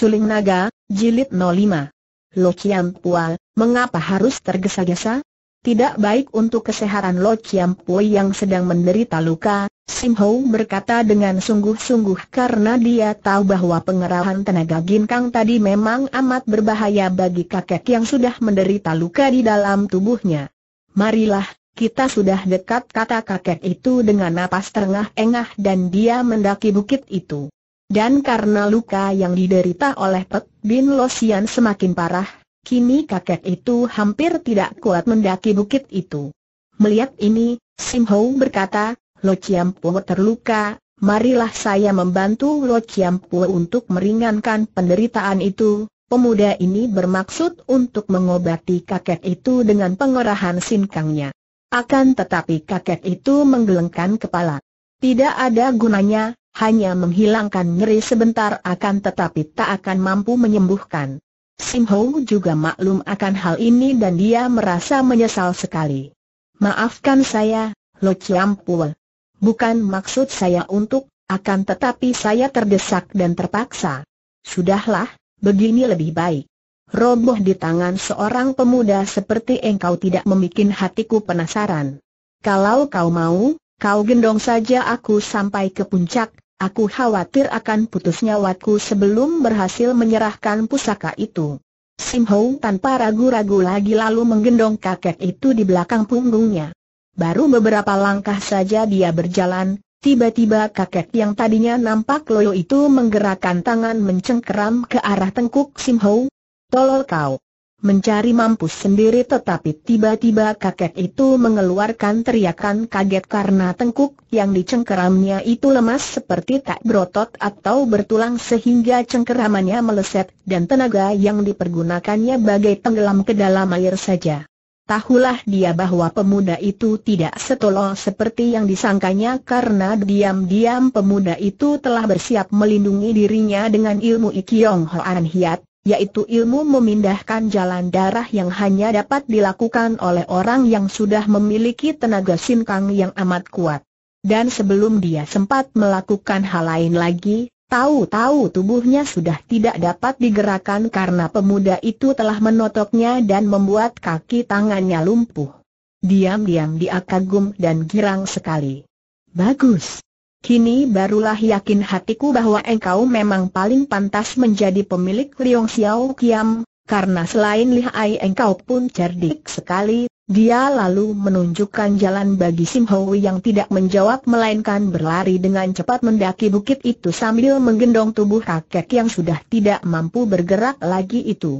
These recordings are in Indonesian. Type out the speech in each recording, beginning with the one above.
Suling Naga, Jilid 05. Lo Chiam Pua, mengapa harus tergesa-gesa? Tidak baik untuk kesehatan Lo Chiam Pui yang sedang menderita luka, Sim Ho berkata dengan sungguh-sungguh karena dia tahu bahwa pengerahan tenaga ginkang tadi memang amat berbahaya bagi kakek yang sudah menderita luka di dalam tubuhnya. Marilah, kita sudah dekat kata kakek itu dengan napas terengah-engah dan dia mendaki bukit itu. Dan karena luka yang diderita oleh Pek Bin Losian semakin parah, kini kakek itu hampir tidak kuat mendaki bukit itu. Melihat ini, Sim Ho berkata, Lo Chiam terluka, marilah saya membantu Lo Chiam untuk meringankan penderitaan itu. Pemuda ini bermaksud untuk mengobati kakek itu dengan pengerahan sinkangnya. Akan tetapi kakek itu menggelengkan kepala. Tidak ada gunanya, hanya menghilangkan nyeri sebentar akan tetapi tak akan mampu menyembuhkan. Sim Ho juga maklum akan hal ini dan dia merasa menyesal sekali. Maafkan saya, Lo Chiam Pul. Bukan maksud saya untuk, akan tetapi saya terdesak dan terpaksa. Sudahlah, begini lebih baik. Roboh di tangan seorang pemuda seperti engkau tidak membuat hatiku penasaran. Kalau kau mau, Kau gendong saja aku sampai ke puncak, aku khawatir akan putus nyawaku sebelum berhasil menyerahkan pusaka itu. Sim Ho tanpa ragu-ragu lagi lalu menggendong kakek itu di belakang punggungnya. Baru beberapa langkah saja dia berjalan, tiba-tiba kakek yang tadinya nampak loyo itu menggerakkan tangan mencengkeram ke arah tengkuk Sim Ho. Tolol kau! mencari mampus sendiri tetapi tiba-tiba kakek itu mengeluarkan teriakan kaget karena tengkuk yang dicengkeramnya itu lemas seperti tak berotot atau bertulang sehingga cengkeramannya meleset dan tenaga yang dipergunakannya bagai tenggelam ke dalam air saja. Tahulah dia bahwa pemuda itu tidak setolol seperti yang disangkanya karena diam-diam pemuda itu telah bersiap melindungi dirinya dengan ilmu Ikyong Hoan Hiat, yaitu ilmu memindahkan jalan darah yang hanya dapat dilakukan oleh orang yang sudah memiliki tenaga sinkang yang amat kuat. Dan sebelum dia sempat melakukan hal lain lagi, tahu-tahu tubuhnya sudah tidak dapat digerakkan karena pemuda itu telah menotoknya dan membuat kaki tangannya lumpuh. Diam-diam dia kagum dan girang sekali. Bagus, Kini barulah yakin hatiku bahwa engkau memang paling pantas menjadi pemilik Liong Xiao Kiam, karena selain lihai engkau pun cerdik sekali. Dia lalu menunjukkan jalan bagi Sim Hoi yang tidak menjawab melainkan berlari dengan cepat mendaki bukit itu sambil menggendong tubuh kakek yang sudah tidak mampu bergerak lagi itu.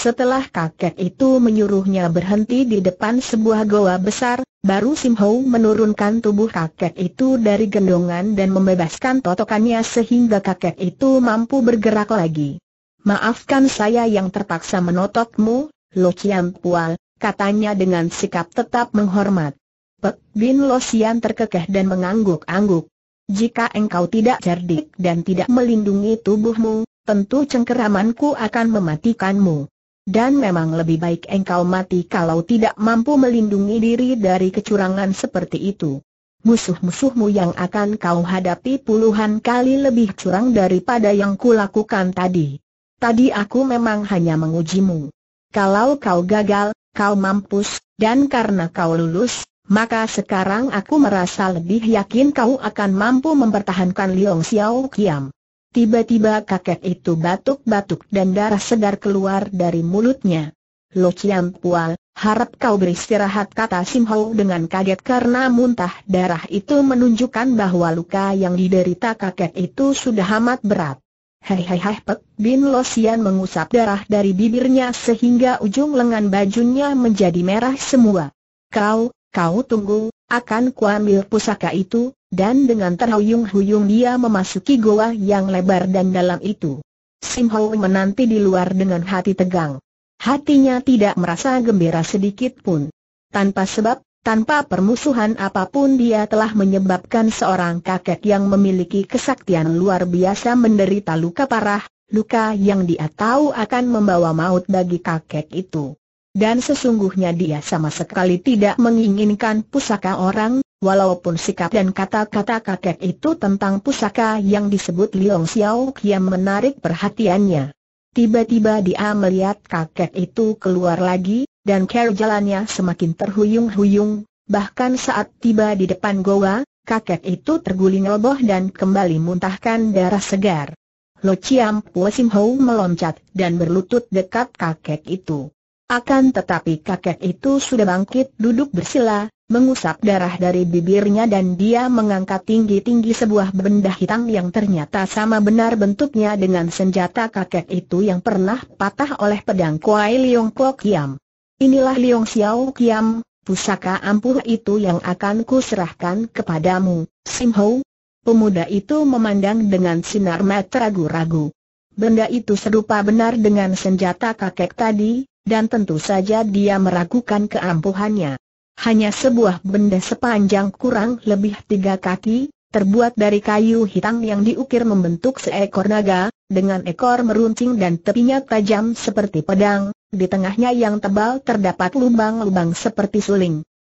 Setelah kakek itu menyuruhnya berhenti di depan sebuah goa besar, baru Sim menurunkan tubuh kakek itu dari gendongan dan membebaskan totokannya sehingga kakek itu mampu bergerak lagi. Maafkan saya yang terpaksa menototmu, Lo Chiam Pual, katanya dengan sikap tetap menghormat. Pek Bin Lo Sian terkekeh dan mengangguk-angguk. Jika engkau tidak cerdik dan tidak melindungi tubuhmu, tentu cengkeramanku akan mematikanmu. Dan memang lebih baik engkau mati kalau tidak mampu melindungi diri dari kecurangan seperti itu. Musuh-musuhmu yang akan kau hadapi puluhan kali lebih curang daripada yang kulakukan tadi. Tadi aku memang hanya mengujimu. Kalau kau gagal, kau mampus, dan karena kau lulus, maka sekarang aku merasa lebih yakin kau akan mampu mempertahankan Liong Xiao Kiam. Tiba-tiba kakek itu batuk-batuk dan darah segar keluar dari mulutnya. Lo Chiang Pual, harap kau beristirahat kata Sim Hau dengan kaget karena muntah darah itu menunjukkan bahwa luka yang diderita kakek itu sudah amat berat. Hei hei hei pek, Bin Lo Sian mengusap darah dari bibirnya sehingga ujung lengan bajunya menjadi merah semua. Kau, kau tunggu, akan kuambil pusaka itu, dan dengan terhuyung-huyung dia memasuki goa yang lebar dan dalam itu. Sim Ho menanti di luar dengan hati tegang. Hatinya tidak merasa gembira sedikit pun. Tanpa sebab, tanpa permusuhan apapun dia telah menyebabkan seorang kakek yang memiliki kesaktian luar biasa menderita luka parah, luka yang dia tahu akan membawa maut bagi kakek itu. Dan sesungguhnya dia sama sekali tidak menginginkan pusaka orang, Walaupun sikap dan kata-kata kakek itu tentang pusaka yang disebut Liong Xiao yang menarik perhatiannya. Tiba-tiba dia melihat kakek itu keluar lagi, dan care jalannya semakin terhuyung-huyung, bahkan saat tiba di depan goa, kakek itu terguling roboh dan kembali muntahkan darah segar. Lo Chiam Pua Sim meloncat dan berlutut dekat kakek itu. Akan tetapi kakek itu sudah bangkit duduk bersila, mengusap darah dari bibirnya dan dia mengangkat tinggi-tinggi sebuah benda hitam yang ternyata sama benar bentuknya dengan senjata kakek itu yang pernah patah oleh pedang Kuai Liong Kuo Kiam. Inilah Liong Xiao Kiam, pusaka ampuh itu yang akan kuserahkan kepadamu, Sim Ho. Pemuda itu memandang dengan sinar mata ragu-ragu. Benda itu serupa benar dengan senjata kakek tadi, dan tentu saja dia meragukan keampuhannya. Hanya sebuah benda sepanjang kurang lebih tiga kaki, terbuat dari kayu hitam yang diukir membentuk seekor naga, dengan ekor meruncing dan tepinya tajam seperti pedang, di tengahnya yang tebal terdapat lubang-lubang seperti suling.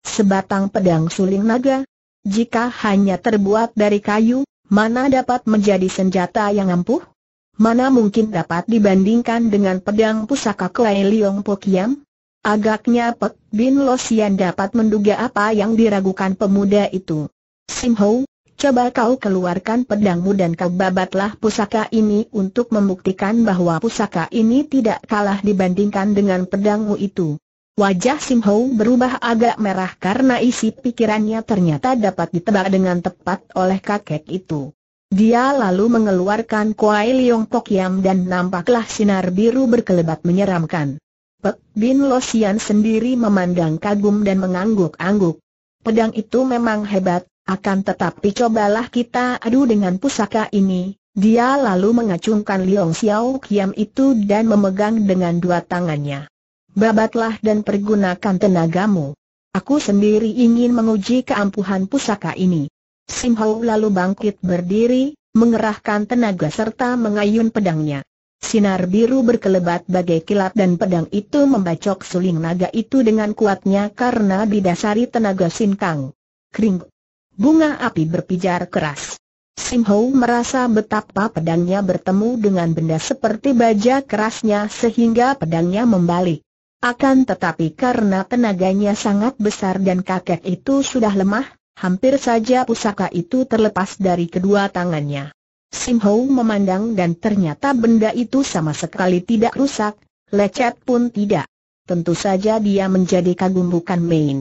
Sebatang pedang suling naga, jika hanya terbuat dari kayu, mana dapat menjadi senjata yang ampuh? Mana mungkin dapat dibandingkan dengan pedang pusaka Kuei Liong Po Kiam? Agaknya Pek Bin Losian dapat menduga apa yang diragukan pemuda itu. Sim Ho, coba kau keluarkan pedangmu dan kau babatlah pusaka ini untuk membuktikan bahwa pusaka ini tidak kalah dibandingkan dengan pedangmu itu. Wajah Sim Ho berubah agak merah karena isi pikirannya ternyata dapat ditebak dengan tepat oleh kakek itu. Dia lalu mengeluarkan Kuai Liong Pok Yam dan nampaklah sinar biru berkelebat menyeramkan. Pek Bin Losian sendiri memandang kagum dan mengangguk-angguk. Pedang itu memang hebat, akan tetapi cobalah kita adu dengan pusaka ini. Dia lalu mengacungkan Liong Xiao Kiam itu dan memegang dengan dua tangannya. Babatlah dan pergunakan tenagamu. Aku sendiri ingin menguji keampuhan pusaka ini. Sim Hou lalu bangkit berdiri, mengerahkan tenaga serta mengayun pedangnya. Sinar biru berkelebat bagai kilat dan pedang itu membacok suling naga itu dengan kuatnya karena didasari tenaga sinkang. Kring. Bunga api berpijar keras. Sim merasa betapa pedangnya bertemu dengan benda seperti baja kerasnya sehingga pedangnya membalik. Akan tetapi karena tenaganya sangat besar dan kakek itu sudah lemah, hampir saja pusaka itu terlepas dari kedua tangannya. Sim Ho memandang dan ternyata benda itu sama sekali tidak rusak, lecet pun tidak. Tentu saja dia menjadi kagum bukan main.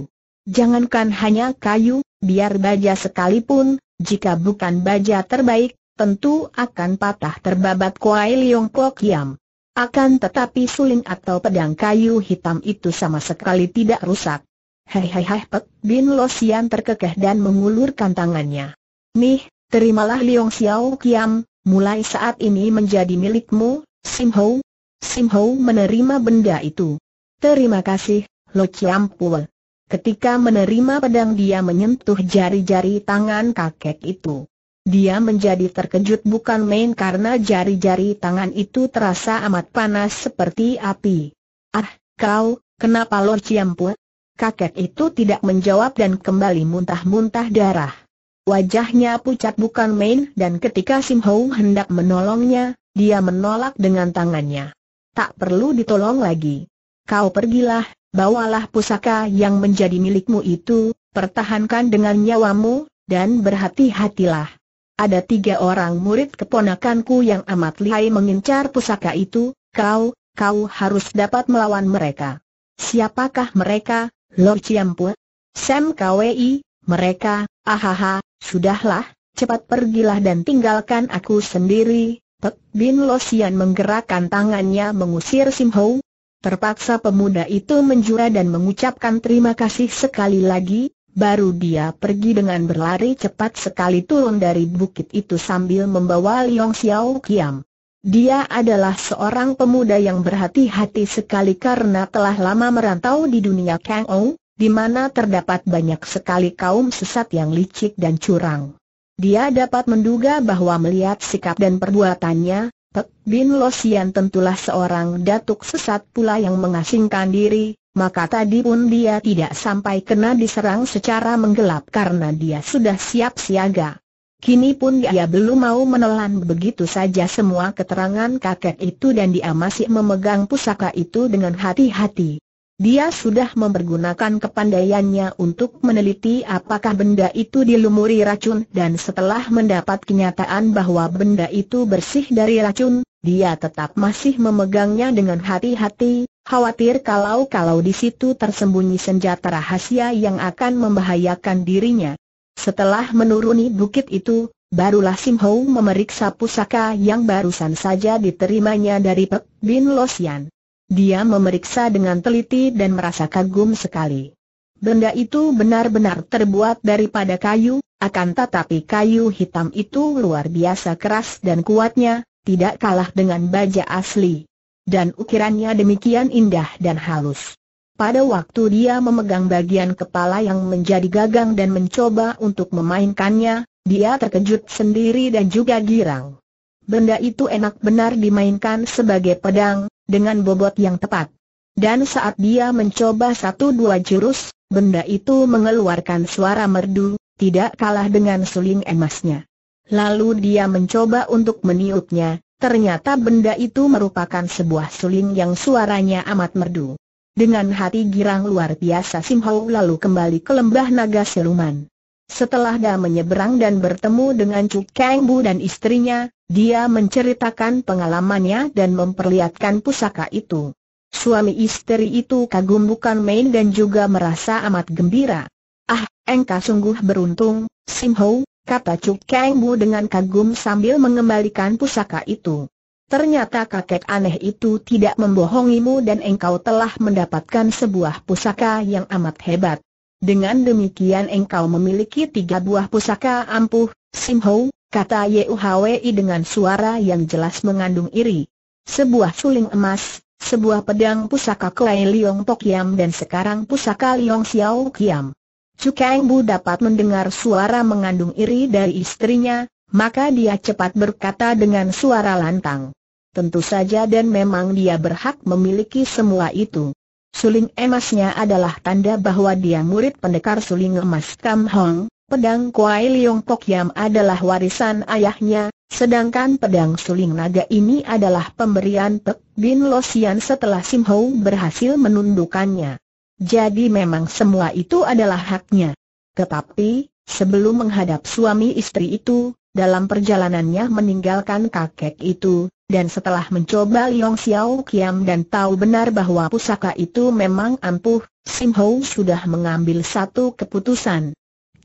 Jangankan hanya kayu, biar baja sekalipun, jika bukan baja terbaik, tentu akan patah terbabat Kuai Leong Kok Yam. Akan tetapi suling atau pedang kayu hitam itu sama sekali tidak rusak. Hei hei hei Pek Bin Losian terkekeh dan mengulurkan tangannya. Nih, Terimalah Liong Xiao Kiam, mulai saat ini menjadi milikmu, Sim Ho. Sim Ho menerima benda itu. Terima kasih, Lo Chiam Pul. Ketika menerima pedang dia menyentuh jari-jari tangan kakek itu. Dia menjadi terkejut bukan main karena jari-jari tangan itu terasa amat panas seperti api. Ah, kau, kenapa Lo Chiam Pul? Kakek itu tidak menjawab dan kembali muntah-muntah darah. Wajahnya pucat bukan main dan ketika Sim Hou hendak menolongnya, dia menolak dengan tangannya. Tak perlu ditolong lagi. Kau pergilah, bawalah pusaka yang menjadi milikmu itu, pertahankan dengan nyawamu, dan berhati-hatilah. Ada tiga orang murid keponakanku yang amat lihai mengincar pusaka itu, kau, kau harus dapat melawan mereka. Siapakah mereka, Lord Chiampu? Sam Kwei, mereka, Ahaha, sudahlah, cepat pergilah dan tinggalkan aku sendiri. Pek Bin Losian menggerakkan tangannya mengusir Sim Ho. Terpaksa pemuda itu menjura dan mengucapkan terima kasih sekali lagi, baru dia pergi dengan berlari cepat sekali turun dari bukit itu sambil membawa Liong Xiao Kiam. Dia adalah seorang pemuda yang berhati-hati sekali karena telah lama merantau di dunia Kang Ong di mana terdapat banyak sekali kaum sesat yang licik dan curang. Dia dapat menduga bahwa melihat sikap dan perbuatannya, Pek Bin Losian tentulah seorang datuk sesat pula yang mengasingkan diri, maka tadi pun dia tidak sampai kena diserang secara menggelap karena dia sudah siap siaga. Kini pun dia belum mau menelan begitu saja semua keterangan kakek itu dan dia masih memegang pusaka itu dengan hati-hati. Dia sudah mempergunakan kepandaiannya untuk meneliti apakah benda itu dilumuri racun dan setelah mendapat kenyataan bahwa benda itu bersih dari racun, dia tetap masih memegangnya dengan hati-hati, khawatir kalau-kalau di situ tersembunyi senjata rahasia yang akan membahayakan dirinya. Setelah menuruni bukit itu, barulah Sim Hou memeriksa pusaka yang barusan saja diterimanya dari Pek Bin Losian. Dia memeriksa dengan teliti dan merasa kagum sekali. Benda itu benar-benar terbuat daripada kayu, akan tetapi kayu hitam itu luar biasa keras dan kuatnya, tidak kalah dengan baja asli. Dan ukirannya demikian indah dan halus. Pada waktu dia memegang bagian kepala yang menjadi gagang dan mencoba untuk memainkannya, dia terkejut sendiri dan juga girang. Benda itu enak benar dimainkan sebagai pedang, dengan bobot yang tepat. Dan saat dia mencoba satu dua jurus, benda itu mengeluarkan suara merdu, tidak kalah dengan suling emasnya. Lalu dia mencoba untuk meniupnya, ternyata benda itu merupakan sebuah suling yang suaranya amat merdu. Dengan hati girang luar biasa Sim lalu kembali ke lembah naga seluman. Setelah dia menyeberang dan bertemu dengan Chu Kang Bu dan istrinya, dia menceritakan pengalamannya dan memperlihatkan pusaka itu. Suami istri itu kagum bukan main dan juga merasa amat gembira. Ah, engkau sungguh beruntung, Sim Ho, kata Chu Kang Bu dengan kagum sambil mengembalikan pusaka itu. Ternyata kakek aneh itu tidak membohongimu dan engkau telah mendapatkan sebuah pusaka yang amat hebat. Dengan demikian engkau memiliki tiga buah pusaka ampuh, Ho, kata Yuhwi dengan suara yang jelas mengandung iri. Sebuah suling emas, sebuah pedang pusaka Kuai Liong Tok Kiam dan sekarang pusaka Liong Xiao Kiam. Cukeng Bu dapat mendengar suara mengandung iri dari istrinya, maka dia cepat berkata dengan suara lantang. Tentu saja dan memang dia berhak memiliki semua itu. Suling emasnya adalah tanda bahwa dia murid pendekar suling emas Kam Hong, pedang Kuai Leong Pok Yam adalah warisan ayahnya, sedangkan pedang suling naga ini adalah pemberian Pek Bin Lo Sian setelah Sim Hou berhasil menundukannya. Jadi memang semua itu adalah haknya. Tetapi, sebelum menghadap suami istri itu, dalam perjalanannya meninggalkan kakek itu, dan setelah mencoba Liong Xiao Kiam dan tahu benar bahwa pusaka itu memang ampuh, Sim Ho sudah mengambil satu keputusan.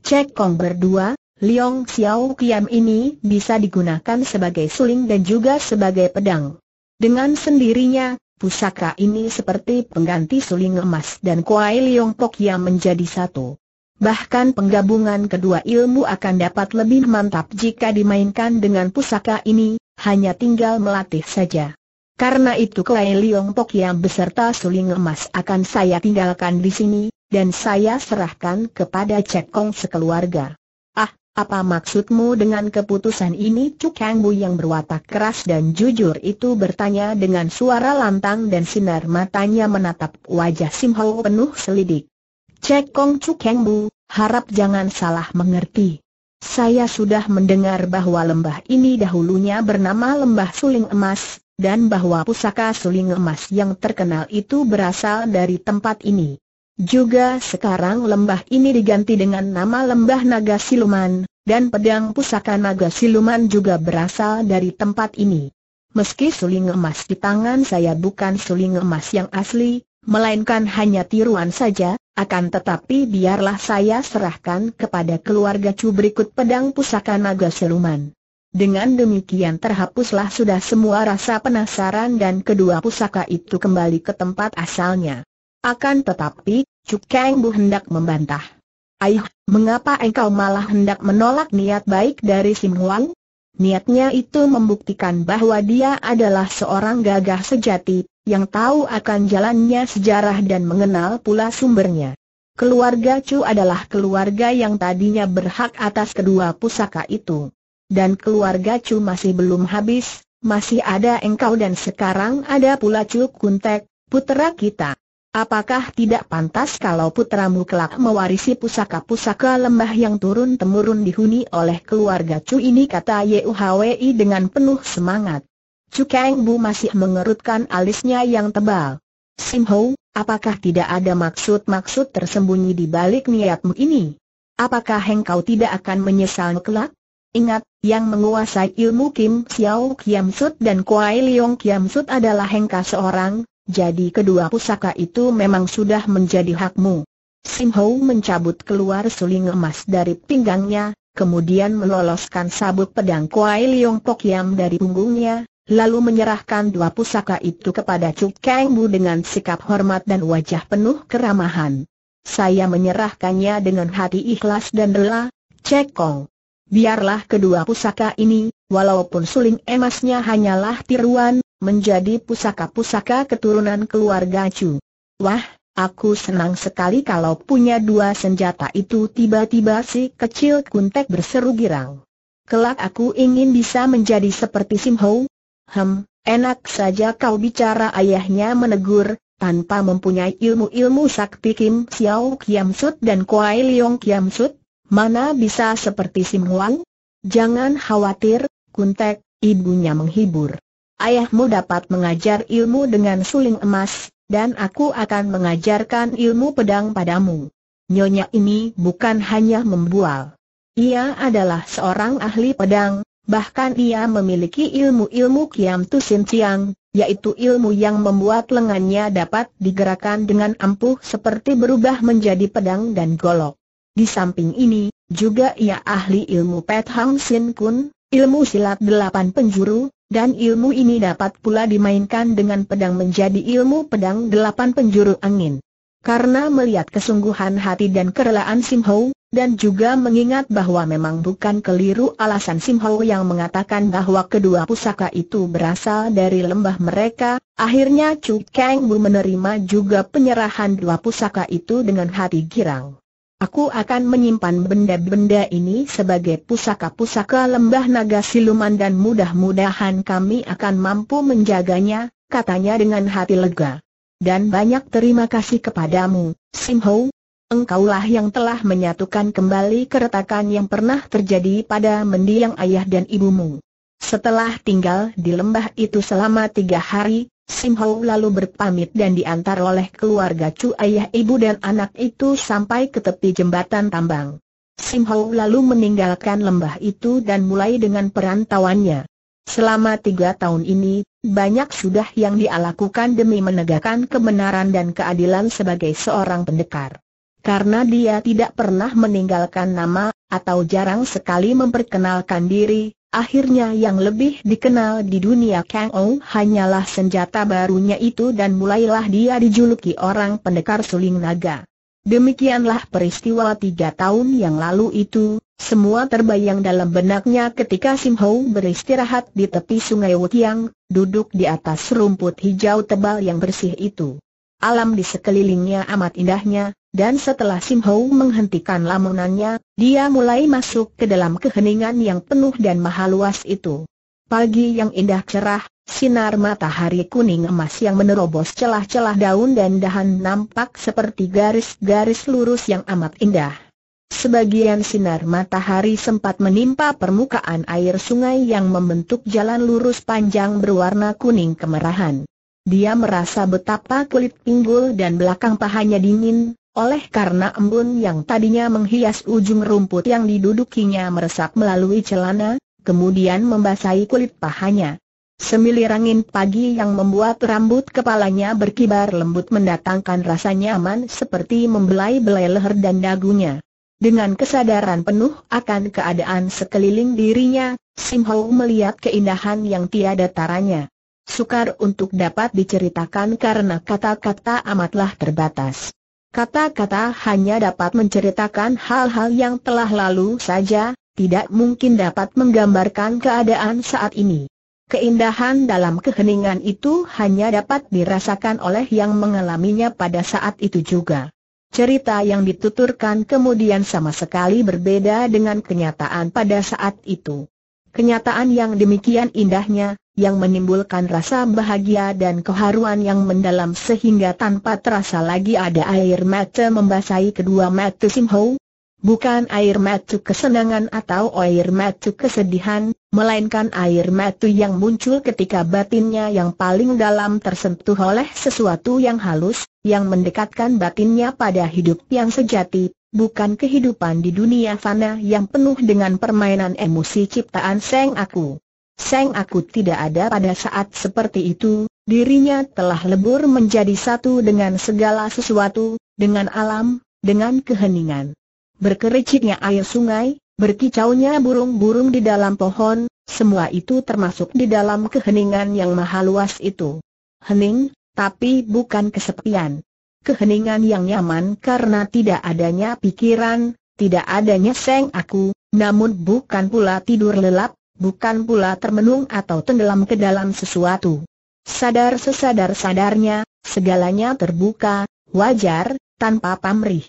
Cek Kong berdua, Liong Xiao Kiam ini bisa digunakan sebagai suling dan juga sebagai pedang. Dengan sendirinya, pusaka ini seperti pengganti suling emas dan kuai Liong Pok yang menjadi satu. Bahkan penggabungan kedua ilmu akan dapat lebih mantap jika dimainkan dengan pusaka ini, hanya tinggal melatih saja. Karena itu Kuei Liong Pok yang beserta suling emas akan saya tinggalkan di sini, dan saya serahkan kepada Cek Kong sekeluarga. Ah, apa maksudmu dengan keputusan ini? Cuk Kang Bu yang berwatak keras dan jujur itu bertanya dengan suara lantang dan sinar matanya menatap wajah Sim Ho penuh selidik. Cek Kong Cuk Kang Bu, harap jangan salah mengerti. Saya sudah mendengar bahwa lembah ini dahulunya bernama Lembah Suling Emas, dan bahwa pusaka suling emas yang terkenal itu berasal dari tempat ini. Juga sekarang lembah ini diganti dengan nama Lembah Naga Siluman, dan pedang pusaka Naga Siluman juga berasal dari tempat ini. Meski suling emas di tangan saya bukan suling emas yang asli, melainkan hanya tiruan saja, akan tetapi biarlah saya serahkan kepada keluarga Cu berikut pedang pusaka naga seluman. Dengan demikian terhapuslah sudah semua rasa penasaran dan kedua pusaka itu kembali ke tempat asalnya. Akan tetapi, Chu Kang Bu hendak membantah. Aih, mengapa engkau malah hendak menolak niat baik dari Sim Huang? Niatnya itu membuktikan bahwa dia adalah seorang gagah sejati, yang tahu akan jalannya sejarah dan mengenal pula sumbernya. Keluarga Chu adalah keluarga yang tadinya berhak atas kedua pusaka itu. Dan keluarga Chu masih belum habis, masih ada engkau dan sekarang ada pula Chu Kuntek, putera kita. Apakah tidak pantas kalau putramu kelak mewarisi pusaka-pusaka lembah yang turun-temurun dihuni oleh keluarga Chu ini kata Yuhwi dengan penuh semangat. Cukeng Bu masih mengerutkan alisnya yang tebal. Sim Ho, apakah tidak ada maksud-maksud tersembunyi di balik niatmu ini? Apakah engkau tidak akan menyesal kelak? Ingat, yang menguasai ilmu Kim Xiao Kiam Sut dan Kuai Leong Kiam Sut adalah Hengka seorang, jadi kedua pusaka itu memang sudah menjadi hakmu. Sim Ho mencabut keluar suling emas dari pinggangnya, kemudian meloloskan sabuk pedang Kuai Leong Pokiam dari punggungnya, lalu menyerahkan dua pusaka itu kepada Chu Kang Bu dengan sikap hormat dan wajah penuh keramahan. Saya menyerahkannya dengan hati ikhlas dan rela, Kong. Biarlah kedua pusaka ini, walaupun suling emasnya hanyalah tiruan, menjadi pusaka-pusaka keturunan keluarga Chu. Wah, aku senang sekali kalau punya dua senjata itu tiba-tiba si kecil kuntek berseru girang. Kelak aku ingin bisa menjadi seperti Sim Ho, Hem, enak saja kau bicara ayahnya menegur, tanpa mempunyai ilmu-ilmu sakti Kim Xiao Kiam Sut dan Kuai Leong Kiam Sut, mana bisa seperti Sim Huang? Jangan khawatir, Kuntek, ibunya menghibur. Ayahmu dapat mengajar ilmu dengan suling emas, dan aku akan mengajarkan ilmu pedang padamu. Nyonya ini bukan hanya membual. Ia adalah seorang ahli pedang, Bahkan ia memiliki ilmu-ilmu Kiam Tu Sin Chiang, yaitu ilmu yang membuat lengannya dapat digerakkan dengan ampuh seperti berubah menjadi pedang dan golok. Di samping ini, juga ia ahli ilmu Pet Hang Sin Kun, ilmu silat delapan penjuru, dan ilmu ini dapat pula dimainkan dengan pedang menjadi ilmu pedang delapan penjuru angin. Karena melihat kesungguhan hati dan kerelaan Sim Ho, dan juga mengingat bahwa memang bukan keliru alasan Sim Ho yang mengatakan bahwa kedua pusaka itu berasal dari lembah mereka, akhirnya Chu Kang Bu menerima juga penyerahan dua pusaka itu dengan hati girang. Aku akan menyimpan benda-benda ini sebagai pusaka-pusaka lembah naga siluman dan mudah-mudahan kami akan mampu menjaganya, katanya dengan hati lega. Dan banyak terima kasih kepadamu, Sim Ho, Engkaulah yang telah menyatukan kembali keretakan yang pernah terjadi pada mendiang ayah dan ibumu. Setelah tinggal di lembah itu selama tiga hari, Sim lalu berpamit dan diantar oleh keluarga Chu ayah ibu dan anak itu sampai ke tepi jembatan tambang. Sim lalu meninggalkan lembah itu dan mulai dengan perantauannya. Selama tiga tahun ini, banyak sudah yang dia lakukan demi menegakkan kebenaran dan keadilan sebagai seorang pendekar. Karena dia tidak pernah meninggalkan nama, atau jarang sekali memperkenalkan diri, akhirnya yang lebih dikenal di dunia Kang Ou hanyalah senjata barunya itu dan mulailah dia dijuluki orang pendekar suling naga. Demikianlah peristiwa tiga tahun yang lalu itu, semua terbayang dalam benaknya ketika Sim Ho beristirahat di tepi sungai Wukiang, duduk di atas rumput hijau tebal yang bersih itu. Alam di sekelilingnya amat indahnya, dan setelah Sim menghentikan lamunannya, dia mulai masuk ke dalam keheningan yang penuh dan maha luas itu. Pagi yang indah cerah, sinar matahari kuning emas yang menerobos celah-celah daun dan dahan nampak seperti garis-garis lurus yang amat indah. Sebagian sinar matahari sempat menimpa permukaan air sungai yang membentuk jalan lurus panjang berwarna kuning kemerahan. Dia merasa betapa kulit pinggul dan belakang pahanya dingin, oleh karena embun yang tadinya menghias ujung rumput yang didudukinya meresap melalui celana, kemudian membasahi kulit pahanya. Semilir angin pagi yang membuat rambut kepalanya berkibar lembut mendatangkan rasa nyaman seperti membelai-belai leher dan dagunya. Dengan kesadaran penuh akan keadaan sekeliling dirinya, Sim Hau melihat keindahan yang tiada taranya. Sukar untuk dapat diceritakan karena kata-kata amatlah terbatas. Kata-kata hanya dapat menceritakan hal-hal yang telah lalu saja, tidak mungkin dapat menggambarkan keadaan saat ini. Keindahan dalam keheningan itu hanya dapat dirasakan oleh yang mengalaminya pada saat itu juga. Cerita yang dituturkan kemudian sama sekali berbeda dengan kenyataan pada saat itu. Kenyataan yang demikian indahnya, yang menimbulkan rasa bahagia dan keharuan yang mendalam sehingga tanpa terasa lagi ada air mata membasahi kedua mata Sim Bukan air mata kesenangan atau air mata kesedihan, melainkan air mata yang muncul ketika batinnya yang paling dalam tersentuh oleh sesuatu yang halus, yang mendekatkan batinnya pada hidup yang sejati, bukan kehidupan di dunia fana yang penuh dengan permainan emosi ciptaan Seng Aku. Seng aku tidak ada pada saat seperti itu, dirinya telah lebur menjadi satu dengan segala sesuatu, dengan alam, dengan keheningan. Berkericiknya air sungai, berkicaunya burung-burung di dalam pohon, semua itu termasuk di dalam keheningan yang maha luas itu. Hening, tapi bukan kesepian. Keheningan yang nyaman karena tidak adanya pikiran, tidak adanya seng aku, namun bukan pula tidur lelap, bukan pula termenung atau tenggelam ke dalam sesuatu. Sadar sesadar sadarnya, segalanya terbuka, wajar, tanpa pamrih.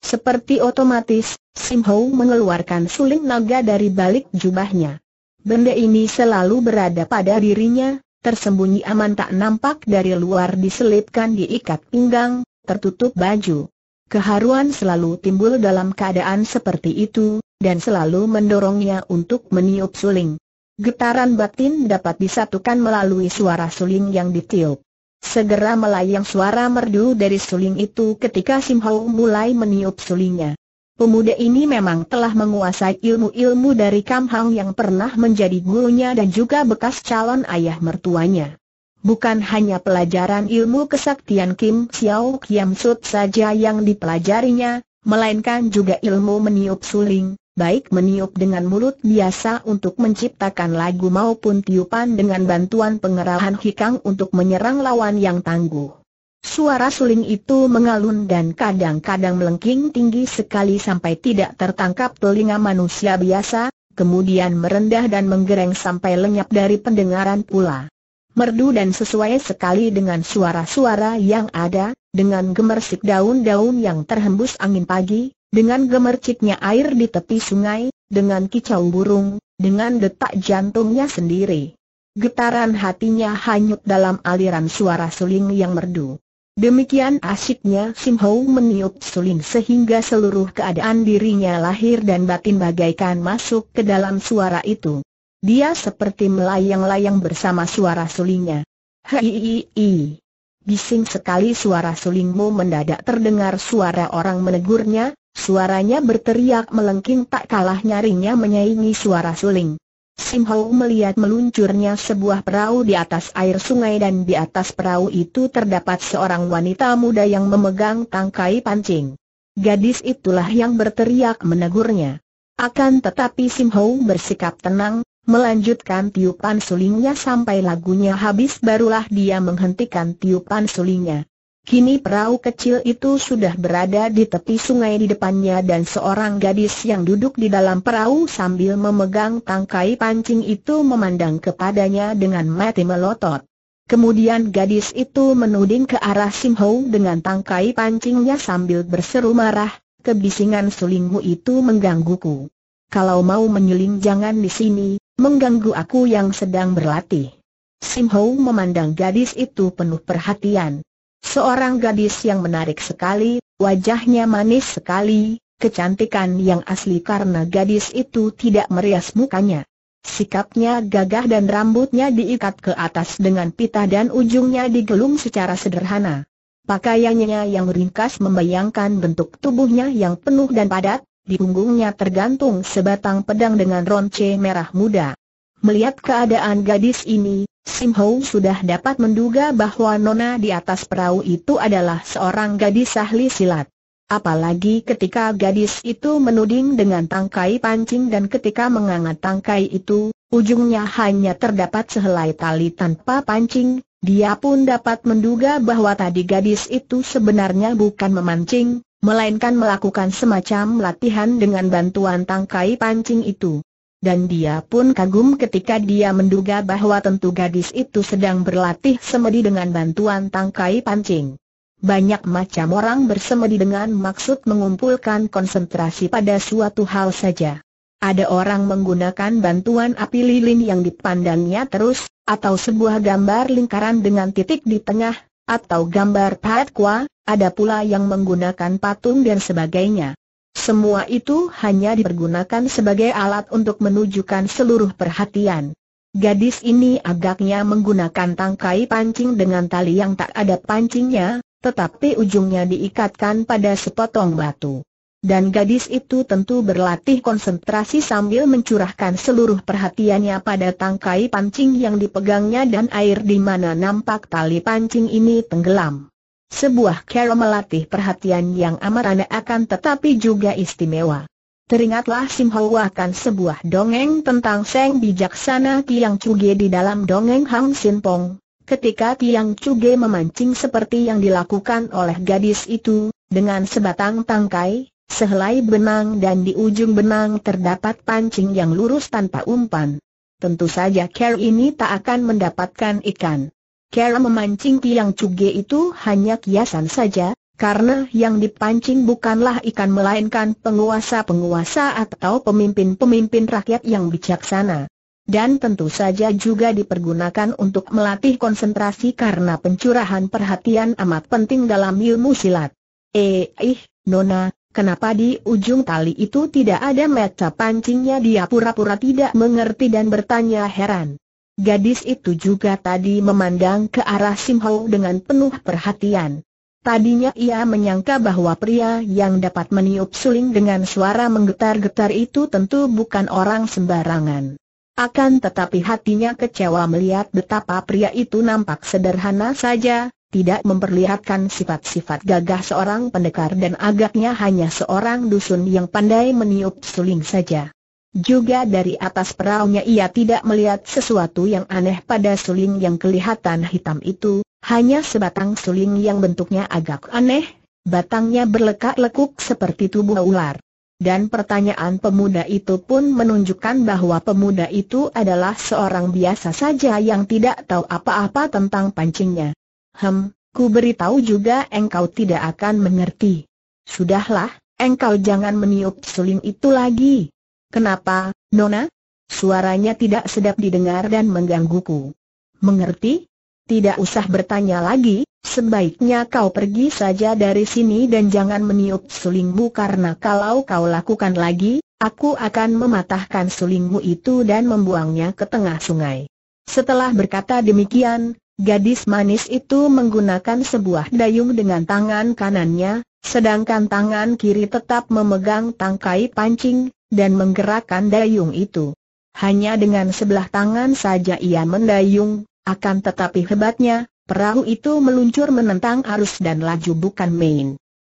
Seperti otomatis, Sim Ho mengeluarkan suling naga dari balik jubahnya. Benda ini selalu berada pada dirinya, tersembunyi aman tak nampak dari luar diselipkan diikat pinggang, tertutup baju. Keharuan selalu timbul dalam keadaan seperti itu, dan selalu mendorongnya untuk meniup suling. Getaran batin dapat disatukan melalui suara suling yang ditiup. Segera melayang suara merdu dari suling itu ketika Sim mulai meniup sulingnya. Pemuda ini memang telah menguasai ilmu-ilmu dari Kam Hang yang pernah menjadi gurunya dan juga bekas calon ayah mertuanya. Bukan hanya pelajaran ilmu kesaktian Kim Xiao Kiam Sut saja yang dipelajarinya, melainkan juga ilmu meniup suling, baik meniup dengan mulut biasa untuk menciptakan lagu maupun tiupan dengan bantuan pengerahan hikang untuk menyerang lawan yang tangguh. Suara suling itu mengalun dan kadang-kadang melengking tinggi sekali sampai tidak tertangkap telinga manusia biasa, kemudian merendah dan menggereng sampai lenyap dari pendengaran pula merdu dan sesuai sekali dengan suara-suara yang ada, dengan gemersik daun-daun yang terhembus angin pagi, dengan gemerciknya air di tepi sungai, dengan kicau burung, dengan detak jantungnya sendiri. Getaran hatinya hanyut dalam aliran suara suling yang merdu. Demikian asyiknya Sim Ho meniup suling sehingga seluruh keadaan dirinya lahir dan batin bagaikan masuk ke dalam suara itu. Dia seperti melayang-layang bersama suara sulingnya. Hihihi. Bising sekali suara sulingmu mendadak terdengar suara orang menegurnya, suaranya berteriak melengking tak kalah nyaringnya menyaingi suara suling. Sim Hau melihat meluncurnya sebuah perahu di atas air sungai dan di atas perahu itu terdapat seorang wanita muda yang memegang tangkai pancing. Gadis itulah yang berteriak menegurnya. Akan tetapi Sim Hau bersikap tenang, Melanjutkan tiupan sulingnya sampai lagunya habis barulah dia menghentikan tiupan sulingnya. Kini perahu kecil itu sudah berada di tepi sungai di depannya dan seorang gadis yang duduk di dalam perahu sambil memegang tangkai pancing itu memandang kepadanya dengan mati melotot. Kemudian gadis itu menuding ke arah Sim dengan tangkai pancingnya sambil berseru marah, kebisingan sulingmu itu menggangguku. Kalau mau menyuling jangan di sini, mengganggu aku yang sedang berlatih. Sim Ho memandang gadis itu penuh perhatian. Seorang gadis yang menarik sekali, wajahnya manis sekali, kecantikan yang asli karena gadis itu tidak merias mukanya. Sikapnya gagah dan rambutnya diikat ke atas dengan pita dan ujungnya digelung secara sederhana. Pakaiannya yang ringkas membayangkan bentuk tubuhnya yang penuh dan padat, di punggungnya tergantung sebatang pedang dengan ronce merah muda. Melihat keadaan gadis ini, Sim Ho sudah dapat menduga bahwa nona di atas perahu itu adalah seorang gadis ahli silat. Apalagi ketika gadis itu menuding dengan tangkai pancing dan ketika mengangkat tangkai itu, ujungnya hanya terdapat sehelai tali tanpa pancing, dia pun dapat menduga bahwa tadi gadis itu sebenarnya bukan memancing, melainkan melakukan semacam latihan dengan bantuan tangkai pancing itu. Dan dia pun kagum ketika dia menduga bahwa tentu gadis itu sedang berlatih semedi dengan bantuan tangkai pancing. Banyak macam orang bersemedi dengan maksud mengumpulkan konsentrasi pada suatu hal saja. Ada orang menggunakan bantuan api lilin yang dipandangnya terus, atau sebuah gambar lingkaran dengan titik di tengah, atau gambar patqua, ada pula yang menggunakan patung dan sebagainya. Semua itu hanya dipergunakan sebagai alat untuk menunjukkan seluruh perhatian. Gadis ini agaknya menggunakan tangkai pancing dengan tali yang tak ada pancingnya, tetapi ujungnya diikatkan pada sepotong batu. Dan gadis itu tentu berlatih konsentrasi sambil mencurahkan seluruh perhatiannya pada tangkai pancing yang dipegangnya dan air di mana nampak tali pancing ini tenggelam. Sebuah cara melatih perhatian yang amarana akan tetapi juga istimewa. Teringatlah Sim akan sebuah dongeng tentang Seng Bijaksana Tiang Cuge di dalam dongeng Hang Sin Pong. Ketika Tiang Cuge memancing seperti yang dilakukan oleh gadis itu, dengan sebatang tangkai, sehelai benang dan di ujung benang terdapat pancing yang lurus tanpa umpan. Tentu saja care ini tak akan mendapatkan ikan. Kera memancing tiang cuge itu hanya kiasan saja, karena yang dipancing bukanlah ikan melainkan penguasa-penguasa atau pemimpin-pemimpin rakyat yang bijaksana. Dan tentu saja juga dipergunakan untuk melatih konsentrasi karena pencurahan perhatian amat penting dalam ilmu silat. Eh, ih, Nona, kenapa di ujung tali itu tidak ada meja pancingnya? Dia pura-pura tidak mengerti dan bertanya heran. Gadis itu juga tadi memandang ke arah Sim dengan penuh perhatian. Tadinya ia menyangka bahwa pria yang dapat meniup suling dengan suara menggetar-getar itu tentu bukan orang sembarangan. Akan tetapi hatinya kecewa melihat betapa pria itu nampak sederhana saja, tidak memperlihatkan sifat-sifat gagah seorang pendekar dan agaknya hanya seorang dusun yang pandai meniup suling saja. Juga dari atas peraunya ia tidak melihat sesuatu yang aneh pada suling yang kelihatan hitam itu, hanya sebatang suling yang bentuknya agak aneh, batangnya berlekak-lekuk seperti tubuh ular. Dan pertanyaan pemuda itu pun menunjukkan bahwa pemuda itu adalah seorang biasa saja yang tidak tahu apa-apa tentang pancingnya. Hem, ku beritahu juga engkau tidak akan mengerti. Sudahlah, engkau jangan meniup suling itu lagi. Kenapa, Nona? Suaranya tidak sedap didengar dan menggangguku. Mengerti? Tidak usah bertanya lagi, sebaiknya kau pergi saja dari sini dan jangan meniup sulingmu karena kalau kau lakukan lagi, aku akan mematahkan sulingmu itu dan membuangnya ke tengah sungai. Setelah berkata demikian, gadis manis itu menggunakan sebuah dayung dengan tangan kanannya, sedangkan tangan kiri tetap memegang tangkai pancing, dan menggerakkan dayung itu. Hanya dengan sebelah tangan saja ia mendayung, akan tetapi hebatnya, perahu itu meluncur menentang arus dan laju bukan main.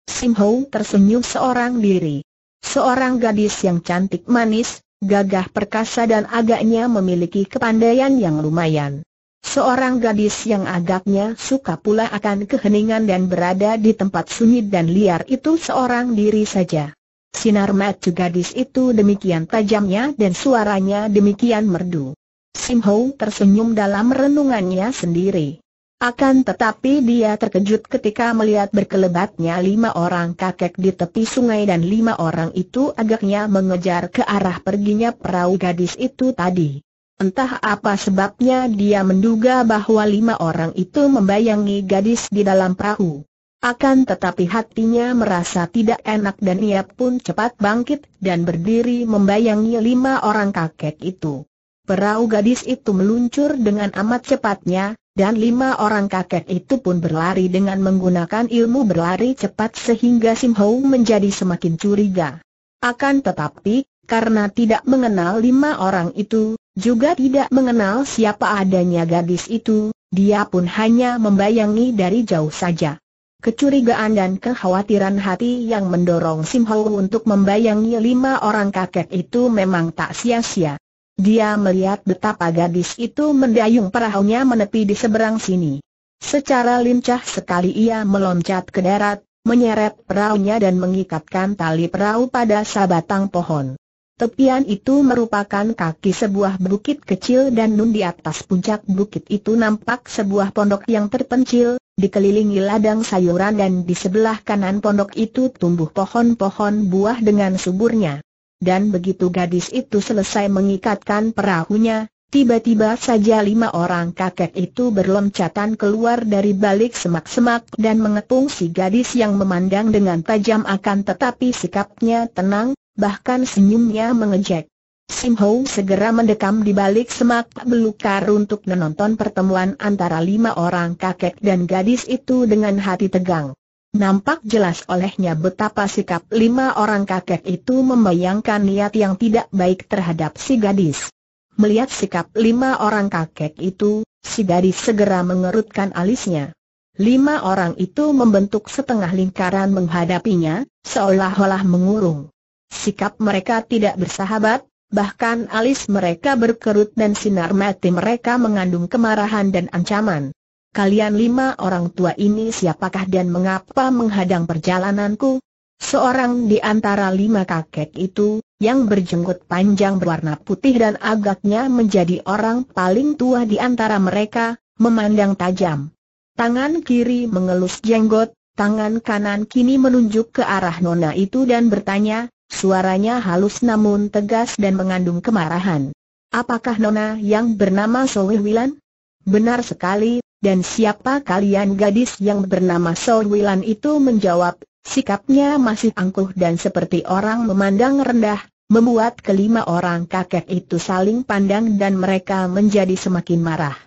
Sim Ho tersenyum seorang diri. Seorang gadis yang cantik manis, gagah perkasa dan agaknya memiliki kepandaian yang lumayan. Seorang gadis yang agaknya suka pula akan keheningan dan berada di tempat sunyi dan liar itu seorang diri saja. Sinar mata gadis itu demikian tajamnya dan suaranya demikian merdu. Sim Ho tersenyum dalam renungannya sendiri. Akan tetapi dia terkejut ketika melihat berkelebatnya lima orang kakek di tepi sungai dan lima orang itu agaknya mengejar ke arah perginya perahu gadis itu tadi. Entah apa sebabnya dia menduga bahwa lima orang itu membayangi gadis di dalam perahu. Akan tetapi hatinya merasa tidak enak dan ia pun cepat bangkit dan berdiri membayangi lima orang kakek itu. Perahu gadis itu meluncur dengan amat cepatnya, dan lima orang kakek itu pun berlari dengan menggunakan ilmu berlari cepat sehingga Sim Hou menjadi semakin curiga. Akan tetapi, karena tidak mengenal lima orang itu, juga tidak mengenal siapa adanya gadis itu, dia pun hanya membayangi dari jauh saja. Kecurigaan dan kekhawatiran hati yang mendorong Sim Ho untuk membayangi lima orang kakek itu memang tak sia-sia. Dia melihat betapa gadis itu mendayung perahunya menepi di seberang sini. Secara lincah sekali ia meloncat ke darat, menyeret perahunya dan mengikatkan tali perahu pada sabatang pohon. Tepian itu merupakan kaki sebuah bukit kecil dan nun di atas puncak bukit itu nampak sebuah pondok yang terpencil, Dikelilingi ladang sayuran dan di sebelah kanan pondok itu tumbuh pohon-pohon buah dengan suburnya. Dan begitu gadis itu selesai mengikatkan perahunya, Tiba-tiba saja lima orang kakek itu berloncatan keluar dari balik semak-semak dan mengepung si gadis yang memandang dengan tajam akan tetapi sikapnya tenang, bahkan senyumnya mengejek. Sim Ho segera mendekam di balik semak belukar untuk menonton pertemuan antara lima orang kakek dan gadis itu dengan hati tegang. Nampak jelas olehnya betapa sikap lima orang kakek itu membayangkan niat yang tidak baik terhadap si gadis. Melihat sikap lima orang kakek itu, si gadis segera mengerutkan alisnya. Lima orang itu membentuk setengah lingkaran menghadapinya, seolah-olah mengurung. Sikap mereka tidak bersahabat, Bahkan alis mereka berkerut dan sinar mati mereka mengandung kemarahan dan ancaman. Kalian lima orang tua ini siapakah dan mengapa menghadang perjalananku? Seorang di antara lima kakek itu, yang berjenggot panjang berwarna putih dan agaknya menjadi orang paling tua di antara mereka, memandang tajam. Tangan kiri mengelus jenggot, tangan kanan kini menunjuk ke arah nona itu dan bertanya, Suaranya halus namun tegas dan mengandung kemarahan. Apakah Nona yang bernama Soe Wilan? Benar sekali, dan siapa kalian gadis yang bernama Soe Wilan itu menjawab, sikapnya masih angkuh dan seperti orang memandang rendah, membuat kelima orang kakek itu saling pandang dan mereka menjadi semakin marah.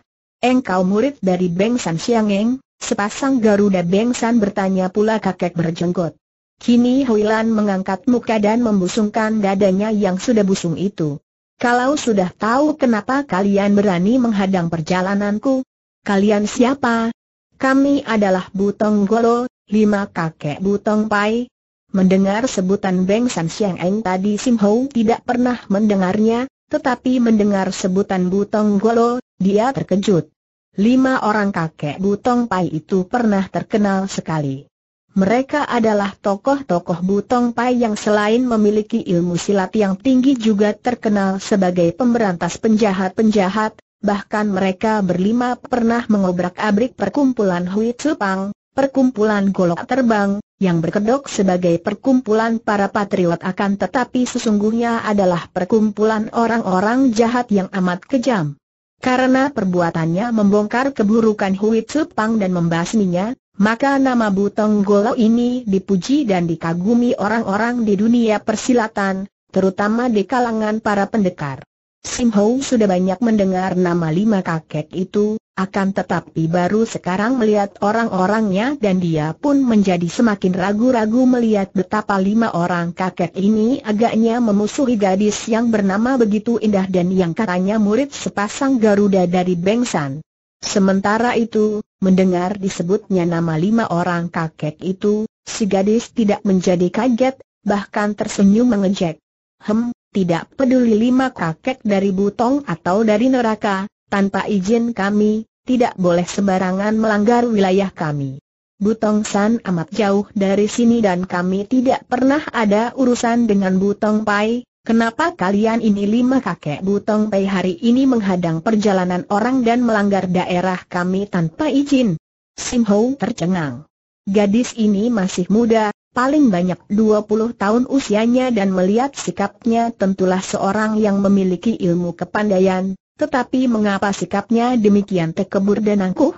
Engkau murid dari Beng San Siangeng, sepasang Garuda Beng San bertanya pula kakek berjenggot. Kini Huilan mengangkat muka dan membusungkan dadanya yang sudah busung itu. Kalau sudah tahu kenapa kalian berani menghadang perjalananku? Kalian siapa? Kami adalah Butong Golo, lima kakek Butong Pai. Mendengar sebutan Beng San Siang Eng tadi Sim Hou tidak pernah mendengarnya, tetapi mendengar sebutan Butong Golo, dia terkejut. Lima orang kakek Butong Pai itu pernah terkenal sekali. Mereka adalah tokoh-tokoh Butong Pai yang selain memiliki ilmu silat yang tinggi juga terkenal sebagai pemberantas penjahat-penjahat, bahkan mereka berlima pernah mengobrak-abrik perkumpulan Hui perkumpulan golok terbang, yang berkedok sebagai perkumpulan para patriot akan tetapi sesungguhnya adalah perkumpulan orang-orang jahat yang amat kejam. Karena perbuatannya membongkar keburukan Hui dan membasminya, maka nama Butong Golo ini dipuji dan dikagumi orang-orang di dunia persilatan, terutama di kalangan para pendekar. Sim Ho sudah banyak mendengar nama lima kakek itu, akan tetapi baru sekarang melihat orang-orangnya dan dia pun menjadi semakin ragu-ragu melihat betapa lima orang kakek ini agaknya memusuhi gadis yang bernama begitu indah dan yang katanya murid sepasang Garuda dari Bengsan. Sementara itu, mendengar disebutnya nama lima orang kakek itu, si gadis tidak menjadi kaget, bahkan tersenyum mengejek. Hem, tidak peduli lima kakek dari butong atau dari neraka, tanpa izin kami, tidak boleh sembarangan melanggar wilayah kami. Butong San amat jauh dari sini dan kami tidak pernah ada urusan dengan Butong Pai, Kenapa kalian ini lima kakek Butong Pei hari ini menghadang perjalanan orang dan melanggar daerah kami tanpa izin? Sim Ho tercengang. Gadis ini masih muda, paling banyak 20 tahun usianya dan melihat sikapnya tentulah seorang yang memiliki ilmu kepandaian, tetapi mengapa sikapnya demikian tekebur dan angkuh?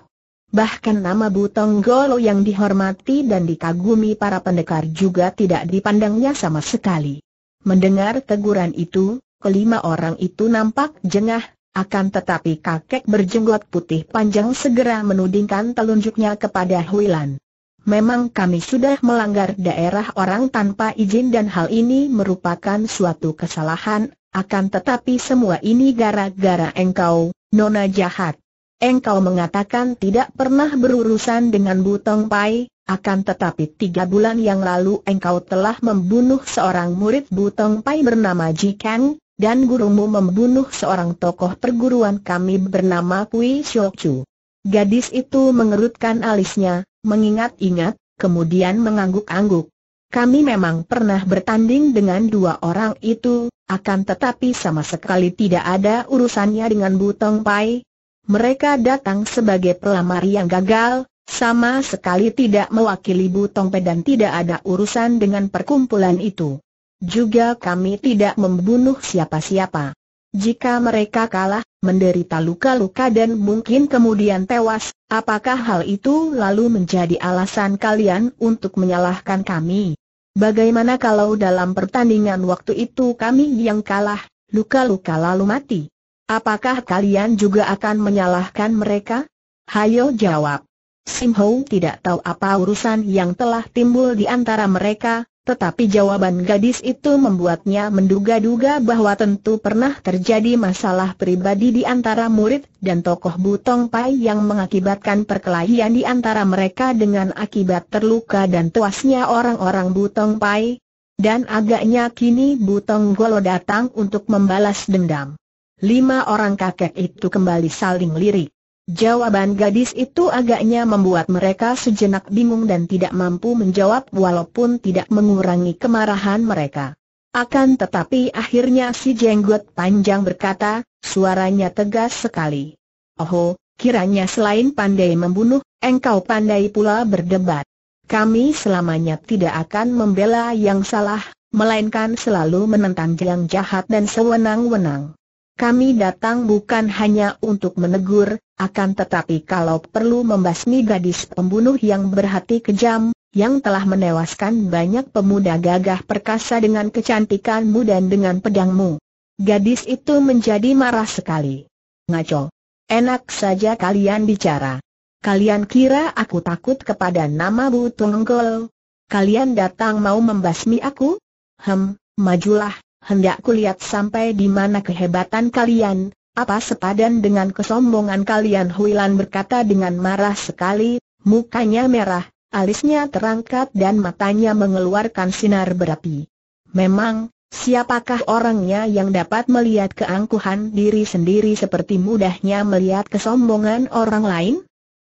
Bahkan nama Butong Golo yang dihormati dan dikagumi para pendekar juga tidak dipandangnya sama sekali. Mendengar teguran itu, kelima orang itu nampak jengah, akan tetapi kakek berjenggot putih panjang segera menudingkan telunjuknya kepada Huilan. Memang kami sudah melanggar daerah orang tanpa izin dan hal ini merupakan suatu kesalahan, akan tetapi semua ini gara-gara engkau, nona jahat. Engkau mengatakan tidak pernah berurusan dengan Butong Pai, akan tetapi tiga bulan yang lalu engkau telah membunuh seorang murid Butong Pai bernama Ji Kang, dan gurumu membunuh seorang tokoh perguruan kami bernama Kui Shok Chu. Gadis itu mengerutkan alisnya, mengingat-ingat, kemudian mengangguk-angguk. Kami memang pernah bertanding dengan dua orang itu, akan tetapi sama sekali tidak ada urusannya dengan Butong Pai. Mereka datang sebagai pelamar yang gagal, sama sekali tidak mewakili Butongpe dan tidak ada urusan dengan perkumpulan itu. Juga kami tidak membunuh siapa-siapa. Jika mereka kalah, menderita luka-luka dan mungkin kemudian tewas, apakah hal itu lalu menjadi alasan kalian untuk menyalahkan kami? Bagaimana kalau dalam pertandingan waktu itu kami yang kalah, luka-luka lalu mati? Apakah kalian juga akan menyalahkan mereka? Hayo jawab. Sim Ho tidak tahu apa urusan yang telah timbul di antara mereka, tetapi jawaban gadis itu membuatnya menduga-duga bahwa tentu pernah terjadi masalah pribadi di antara murid dan tokoh Butong Pai yang mengakibatkan perkelahian di antara mereka dengan akibat terluka dan tuasnya orang-orang Butong Pai. Dan agaknya kini Butong Golo datang untuk membalas dendam. Lima orang kakek itu kembali saling lirik. Jawaban gadis itu agaknya membuat mereka sejenak bingung dan tidak mampu menjawab walaupun tidak mengurangi kemarahan mereka. Akan tetapi akhirnya si jenggot panjang berkata, suaranya tegas sekali. Oho, kiranya selain pandai membunuh, engkau pandai pula berdebat. Kami selamanya tidak akan membela yang salah, melainkan selalu menentang yang jahat dan sewenang-wenang. Kami datang bukan hanya untuk menegur, akan tetapi kalau perlu membasmi gadis pembunuh yang berhati kejam, yang telah menewaskan banyak pemuda gagah perkasa dengan kecantikanmu dan dengan pedangmu. Gadis itu menjadi marah sekali. Ngaco. Enak saja kalian bicara. Kalian kira aku takut kepada nama Bu Tunggol? Kalian datang mau membasmi aku? Hem, majulah, hendak kulihat sampai di mana kehebatan kalian, apa sepadan dengan kesombongan kalian Huilan berkata dengan marah sekali, mukanya merah, alisnya terangkat dan matanya mengeluarkan sinar berapi. Memang, siapakah orangnya yang dapat melihat keangkuhan diri sendiri seperti mudahnya melihat kesombongan orang lain?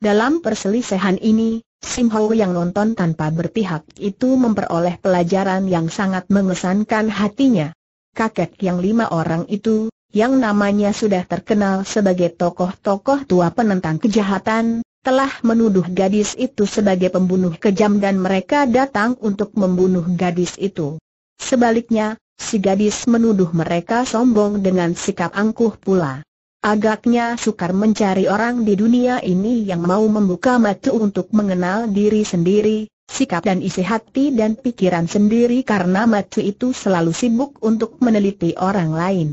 Dalam perselisihan ini, Sim Ho yang nonton tanpa berpihak itu memperoleh pelajaran yang sangat mengesankan hatinya. Kakek yang lima orang itu, yang namanya sudah terkenal sebagai tokoh-tokoh tua penentang kejahatan, telah menuduh gadis itu sebagai pembunuh kejam dan mereka datang untuk membunuh gadis itu. Sebaliknya, si gadis menuduh mereka sombong dengan sikap angkuh pula. Agaknya sukar mencari orang di dunia ini yang mau membuka mata untuk mengenal diri sendiri, sikap dan isi hati dan pikiran sendiri karena mata itu selalu sibuk untuk meneliti orang lain.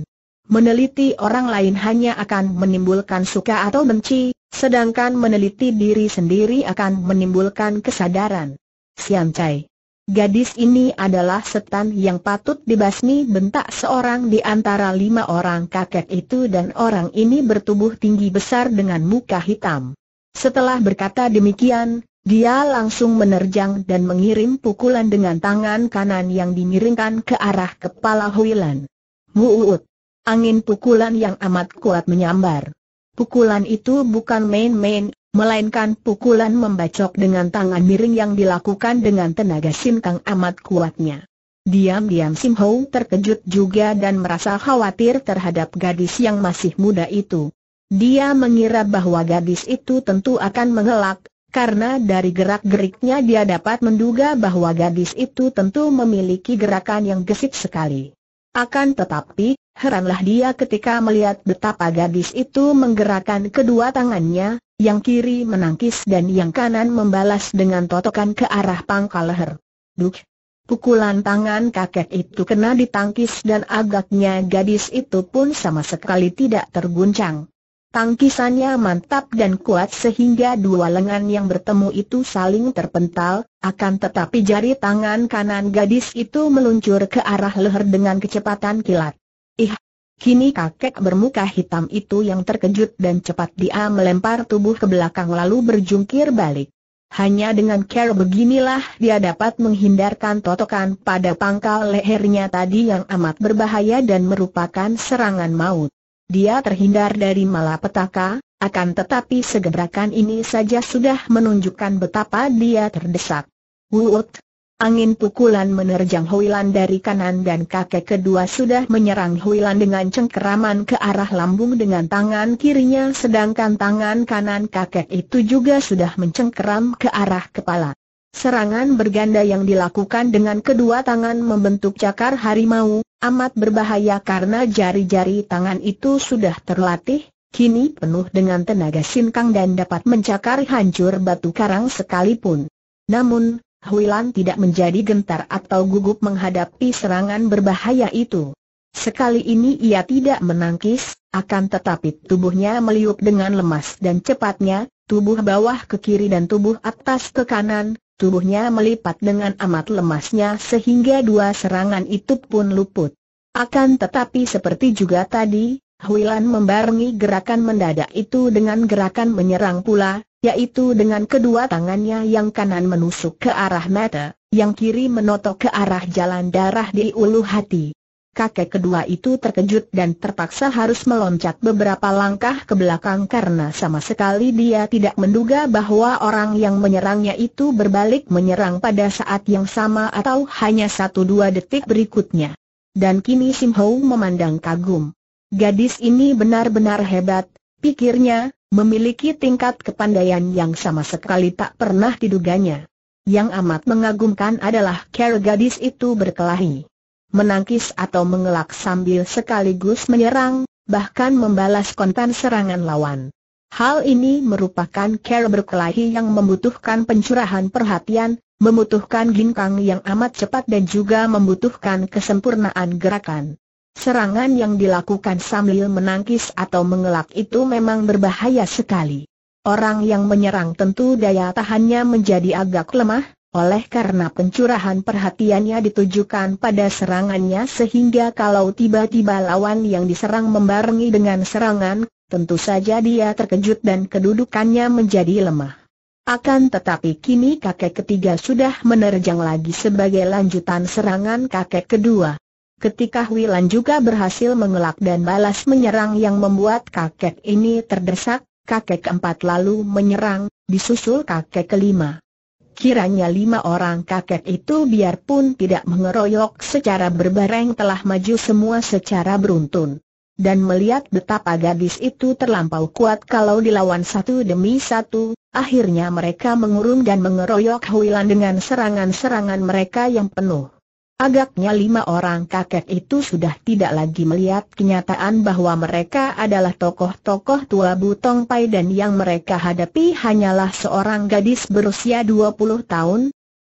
Meneliti orang lain hanya akan menimbulkan suka atau benci, sedangkan meneliti diri sendiri akan menimbulkan kesadaran. Siam Chai. Gadis ini adalah setan yang patut dibasmi bentak seorang di antara lima orang kakek itu dan orang ini bertubuh tinggi besar dengan muka hitam. Setelah berkata demikian, dia langsung menerjang dan mengirim pukulan dengan tangan kanan yang dimiringkan ke arah kepala Huilan. Muut. Angin pukulan yang amat kuat menyambar. Pukulan itu bukan main-main, melainkan pukulan membacok dengan tangan miring yang dilakukan dengan tenaga sinkang amat kuatnya. Diam-diam Sim Ho terkejut juga dan merasa khawatir terhadap gadis yang masih muda itu. Dia mengira bahwa gadis itu tentu akan mengelak, karena dari gerak-geriknya dia dapat menduga bahwa gadis itu tentu memiliki gerakan yang gesit sekali. Akan tetapi, Heranlah dia ketika melihat betapa gadis itu menggerakkan kedua tangannya, yang kiri menangkis dan yang kanan membalas dengan totokan ke arah pangkal leher. Duk! Pukulan tangan kakek itu kena ditangkis dan agaknya gadis itu pun sama sekali tidak terguncang. Tangkisannya mantap dan kuat sehingga dua lengan yang bertemu itu saling terpental, akan tetapi jari tangan kanan gadis itu meluncur ke arah leher dengan kecepatan kilat. Ih! Kini kakek bermuka hitam itu yang terkejut dan cepat dia melempar tubuh ke belakang lalu berjungkir balik. Hanya dengan cara beginilah dia dapat menghindarkan totokan pada pangkal lehernya tadi yang amat berbahaya dan merupakan serangan maut. Dia terhindar dari malapetaka, akan tetapi segebrakan ini saja sudah menunjukkan betapa dia terdesak. Wuut, Angin pukulan menerjang Huilan dari kanan dan kakek kedua sudah menyerang Huilan dengan cengkeraman ke arah lambung dengan tangan kirinya sedangkan tangan kanan kakek itu juga sudah mencengkeram ke arah kepala. Serangan berganda yang dilakukan dengan kedua tangan membentuk cakar harimau, amat berbahaya karena jari-jari tangan itu sudah terlatih, kini penuh dengan tenaga sinkang dan dapat mencakar hancur batu karang sekalipun. Namun, Huilan tidak menjadi gentar atau gugup menghadapi serangan berbahaya itu. Sekali ini ia tidak menangkis, akan tetapi tubuhnya meliup dengan lemas dan cepatnya, tubuh bawah ke kiri dan tubuh atas ke kanan, tubuhnya melipat dengan amat lemasnya sehingga dua serangan itu pun luput. Akan tetapi seperti juga tadi, Huilan membarengi gerakan mendadak itu dengan gerakan menyerang pula, yaitu dengan kedua tangannya yang kanan menusuk ke arah mata, yang kiri menotok ke arah jalan darah di ulu hati. Kakek kedua itu terkejut dan terpaksa harus meloncat beberapa langkah ke belakang karena sama sekali dia tidak menduga bahwa orang yang menyerangnya itu berbalik menyerang pada saat yang sama atau hanya satu dua detik berikutnya. Dan kini Sim Hou memandang kagum. Gadis ini benar-benar hebat, pikirnya, Memiliki tingkat kepandaian yang sama sekali tak pernah diduganya. Yang amat mengagumkan adalah cara gadis itu berkelahi. Menangkis atau mengelak sambil sekaligus menyerang, bahkan membalas kontan serangan lawan. Hal ini merupakan cara berkelahi yang membutuhkan pencurahan perhatian, membutuhkan ginkang yang amat cepat dan juga membutuhkan kesempurnaan gerakan. Serangan yang dilakukan sambil menangkis atau mengelak itu memang berbahaya sekali. Orang yang menyerang tentu daya tahannya menjadi agak lemah, oleh karena pencurahan perhatiannya ditujukan pada serangannya sehingga kalau tiba-tiba lawan yang diserang membarengi dengan serangan, tentu saja dia terkejut dan kedudukannya menjadi lemah. Akan tetapi kini kakek ketiga sudah menerjang lagi sebagai lanjutan serangan kakek kedua. Ketika Huilan juga berhasil mengelak dan balas menyerang yang membuat kakek ini terdesak, kakek keempat lalu menyerang, disusul kakek kelima. Kiranya lima orang kakek itu biarpun tidak mengeroyok secara berbareng telah maju semua secara beruntun. Dan melihat betapa gadis itu terlampau kuat kalau dilawan satu demi satu, akhirnya mereka mengurung dan mengeroyok Huilan dengan serangan-serangan mereka yang penuh Agaknya lima orang kakek itu sudah tidak lagi melihat kenyataan bahwa mereka adalah tokoh-tokoh tua Butong Pai dan yang mereka hadapi hanyalah seorang gadis berusia 20 tahun.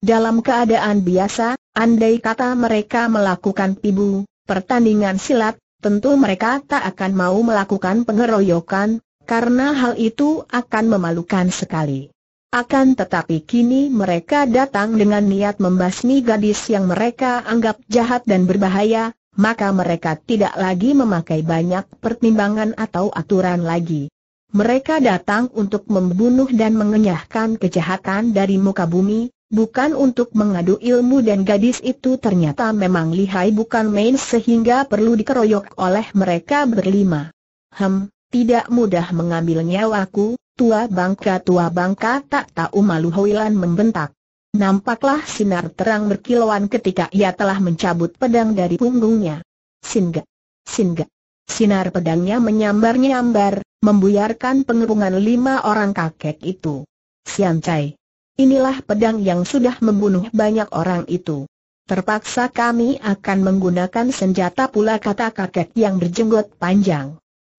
Dalam keadaan biasa, andai kata mereka melakukan pibu, pertandingan silat, tentu mereka tak akan mau melakukan pengeroyokan, karena hal itu akan memalukan sekali. Akan tetapi kini mereka datang dengan niat membasmi gadis yang mereka anggap jahat dan berbahaya, maka mereka tidak lagi memakai banyak pertimbangan atau aturan lagi. Mereka datang untuk membunuh dan mengenyahkan kejahatan dari muka bumi, bukan untuk mengadu ilmu dan gadis itu ternyata memang lihai bukan main sehingga perlu dikeroyok oleh mereka berlima. Hem, tidak mudah mengambil nyawaku, Tua bangka tua bangka tak tahu malu Hoilan membentak. Nampaklah sinar terang berkilauan ketika ia telah mencabut pedang dari punggungnya. Singa! Singa! Sinar pedangnya menyambar-nyambar, membuyarkan pengepungan lima orang kakek itu. Sian Cai, Inilah pedang yang sudah membunuh banyak orang itu. Terpaksa kami akan menggunakan senjata pula kata kakek yang berjenggot panjang.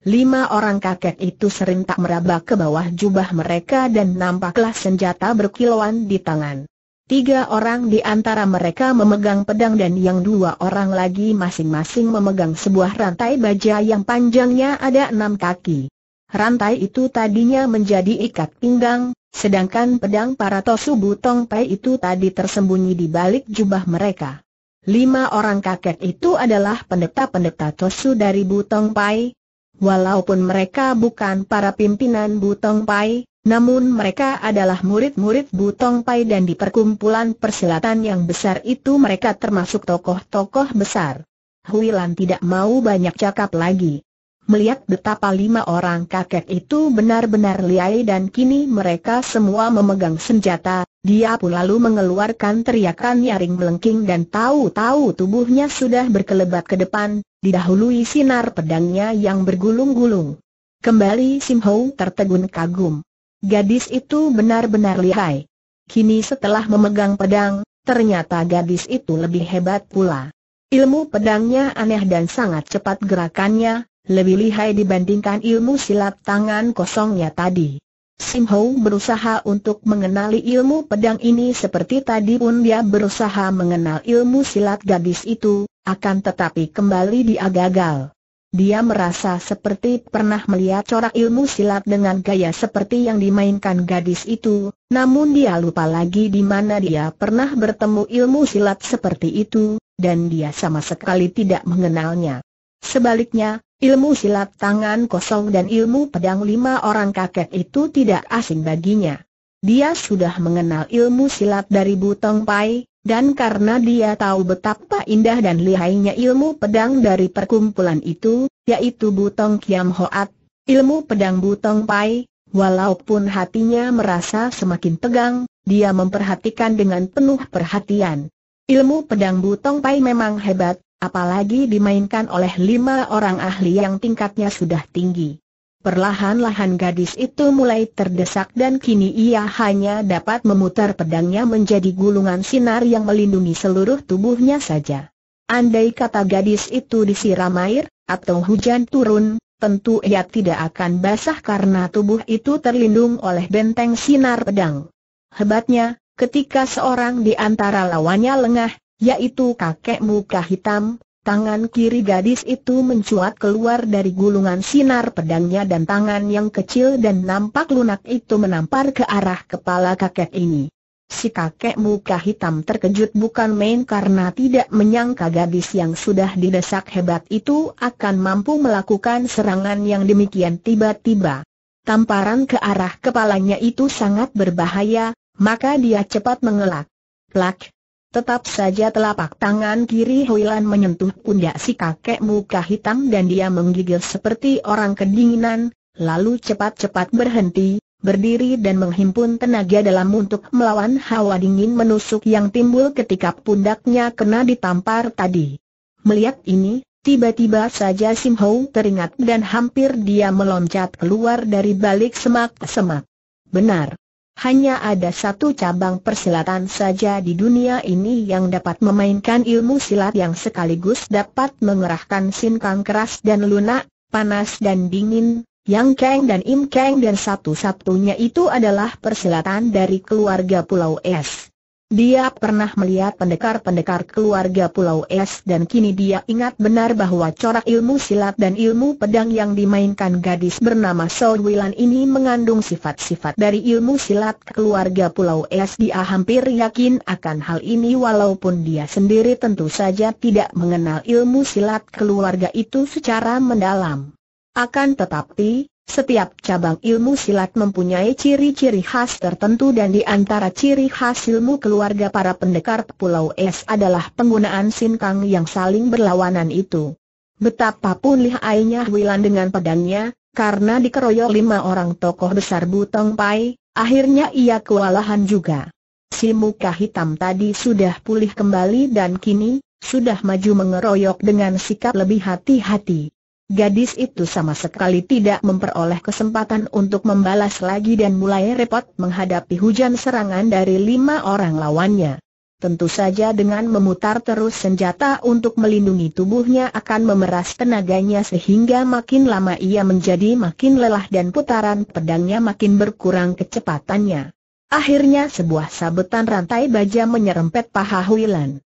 Lima orang kakek itu serentak meraba ke bawah jubah mereka dan nampaklah senjata berkilauan di tangan. Tiga orang di antara mereka memegang pedang dan yang dua orang lagi masing-masing memegang sebuah rantai baja yang panjangnya ada enam kaki. Rantai itu tadinya menjadi ikat pinggang, sedangkan pedang para Tosu Butong Pai itu tadi tersembunyi di balik jubah mereka. Lima orang kakek itu adalah pendeta-pendeta Tosu dari Butong Pai, Walaupun mereka bukan para pimpinan Butong Pai, namun mereka adalah murid-murid Butong Pai dan di perkumpulan persilatan yang besar itu mereka termasuk tokoh-tokoh besar. Huilan tidak mau banyak cakap lagi. Melihat betapa lima orang kakek itu benar-benar liai dan kini mereka semua memegang senjata, dia pun lalu mengeluarkan teriakan nyaring melengking dan tahu-tahu tubuhnya sudah berkelebat ke depan, didahului sinar pedangnya yang bergulung-gulung. Kembali Sim Hou tertegun kagum. Gadis itu benar-benar lihai. Kini setelah memegang pedang, ternyata gadis itu lebih hebat pula. Ilmu pedangnya aneh dan sangat cepat gerakannya, lebih lihai dibandingkan ilmu silat tangan kosongnya tadi. Sim Hou berusaha untuk mengenali ilmu pedang ini seperti tadi pun dia berusaha mengenal ilmu silat gadis itu, akan tetapi kembali dia gagal. Dia merasa seperti pernah melihat corak ilmu silat dengan gaya seperti yang dimainkan gadis itu, namun dia lupa lagi di mana dia pernah bertemu ilmu silat seperti itu, dan dia sama sekali tidak mengenalnya. Sebaliknya, ilmu silat tangan kosong dan ilmu pedang lima orang kakek itu tidak asing baginya. Dia sudah mengenal ilmu silat dari Butong Pai, dan karena dia tahu betapa indah dan lihainya ilmu pedang dari perkumpulan itu, yaitu Butong Kiam Hoat, ilmu pedang Butong Pai, walaupun hatinya merasa semakin tegang, dia memperhatikan dengan penuh perhatian. Ilmu pedang Butong Pai memang hebat, apalagi dimainkan oleh lima orang ahli yang tingkatnya sudah tinggi. Perlahan-lahan gadis itu mulai terdesak dan kini ia hanya dapat memutar pedangnya menjadi gulungan sinar yang melindungi seluruh tubuhnya saja. Andai kata gadis itu disiram air, atau hujan turun, tentu ia tidak akan basah karena tubuh itu terlindung oleh benteng sinar pedang. Hebatnya, ketika seorang di antara lawannya lengah, yaitu kakek muka hitam, Tangan kiri gadis itu mencuat keluar dari gulungan sinar pedangnya dan tangan yang kecil dan nampak lunak itu menampar ke arah kepala kakek ini. Si kakek muka hitam terkejut bukan main karena tidak menyangka gadis yang sudah didesak hebat itu akan mampu melakukan serangan yang demikian tiba-tiba. Tamparan ke arah kepalanya itu sangat berbahaya, maka dia cepat mengelak. Plak, Tetap saja telapak tangan kiri Huilan menyentuh pundak si kakek muka hitam dan dia menggigil seperti orang kedinginan, lalu cepat-cepat berhenti, berdiri dan menghimpun tenaga dalam untuk melawan hawa dingin menusuk yang timbul ketika pundaknya kena ditampar tadi. Melihat ini, tiba-tiba saja Sim Ho teringat dan hampir dia meloncat keluar dari balik semak-semak. Benar, hanya ada satu cabang persilatan saja di dunia ini yang dapat memainkan ilmu silat yang sekaligus dapat mengerahkan sinkang keras dan lunak, panas dan dingin, yang keng dan Im keng dan satu-satunya itu adalah persilatan dari keluarga Pulau Es. Dia pernah melihat pendekar-pendekar keluarga Pulau Es dan kini dia ingat benar bahwa corak ilmu silat dan ilmu pedang yang dimainkan gadis bernama Sol Wilan ini mengandung sifat-sifat dari ilmu silat keluarga Pulau Es. Dia hampir yakin akan hal ini walaupun dia sendiri tentu saja tidak mengenal ilmu silat keluarga itu secara mendalam. Akan tetapi, setiap cabang ilmu silat mempunyai ciri-ciri khas tertentu dan di antara ciri khas ilmu keluarga para pendekar Pulau Es adalah penggunaan sinkang yang saling berlawanan itu. Betapapun lihainya Wilan dengan pedangnya, karena dikeroyok lima orang tokoh besar Butong Pai, akhirnya ia kewalahan juga. Si muka hitam tadi sudah pulih kembali dan kini, sudah maju mengeroyok dengan sikap lebih hati-hati. Gadis itu sama sekali tidak memperoleh kesempatan untuk membalas lagi dan mulai repot menghadapi hujan serangan dari lima orang lawannya. Tentu saja dengan memutar terus senjata untuk melindungi tubuhnya akan memeras tenaganya sehingga makin lama ia menjadi makin lelah dan putaran pedangnya makin berkurang kecepatannya. Akhirnya sebuah sabetan rantai baja menyerempet paha Huilan.